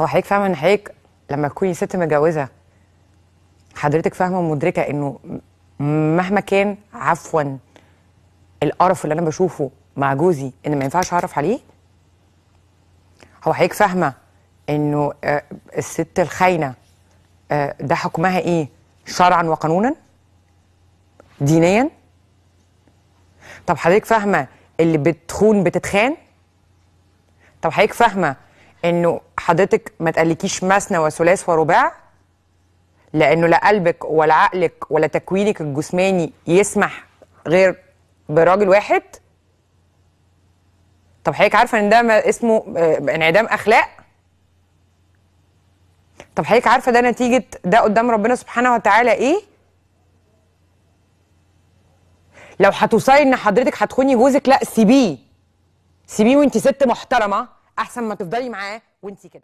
هو حضرتك فاهمه ان حضرتك لما تكوني ست متجوزه حضرتك فاهمه ومدركه انه مهما كان عفوا القرف اللي انا بشوفه مع جوزي ان ما ينفعش اعرف عليه هو حضرتك فاهمه انه آه، الست الخاينه آه، ده حكمها ايه شرعا وقانونا دينيا طب حضرتك فاهمه اللي بتخون بتتخان طب حضرتك فاهمه انه حضرتك ما تقلكيش مثنى وثلاث ورباع لانه لا قلبك ولا عقلك ولا تكوينك الجسماني يسمح غير براجل واحد طب حضرتك عارفه ان ده ما اسمه آه، انعدام اخلاق طب حضرتك عارفه ده نتيجه ده قدام ربنا سبحانه وتعالى ايه لو هتوصلي ان حضرتك هتخوني جوزك لا سيبيه سيبيه وانت ست محترمه احسن ما تفضلي معاه Bueno, ticket.